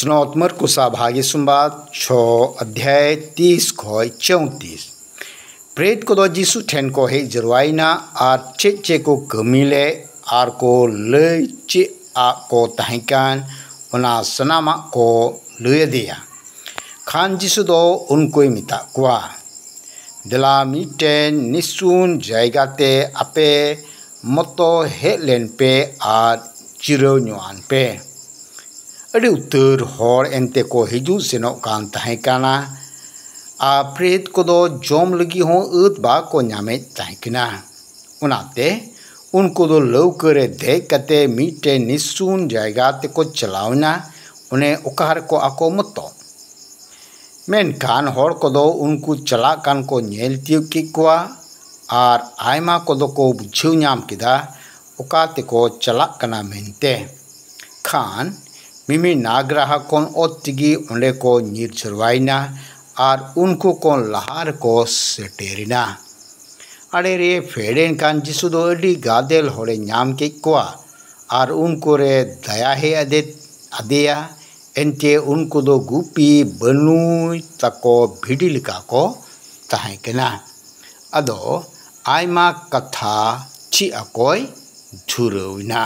स्नौतमर कुशाभागी संवाद छः अध्याय तीस खय चौंतीस प्रेत को जीसु ठेन को हे जरवाइना आर चे चे को कमीले आर को लय चे आ को तहकान उना सनामा को लय दिया खान जीसु दो उनको मिता कुआ दिला मिटेन निसुन जयगाते अपे मतो हेलेन पे आर चिरो पे अड़ी उतर हर एनते को हजू सेनों का प्रेत को जम लगी अत बाते उनको लौक रे दजे मीटे निशून जैगा को चलावना उन्हें को आको मत मनखान को उनको चलाकान को और आयमा को दो को बुझे नाम के को चलाकना मेनते खान मिमी नागराह तिगी उन्े को नीर चुरवाईना और उनको को लहार को सेटेना आड़े फेड़ेन कान जिसु दो गादेल होड़े नाम कोआ और उनको रे दया हे अदे अदेया एनते उनको दो गुपी बनू तको भिडी लिका को तहकना अदो आयमा कथा ची अकोय झुरना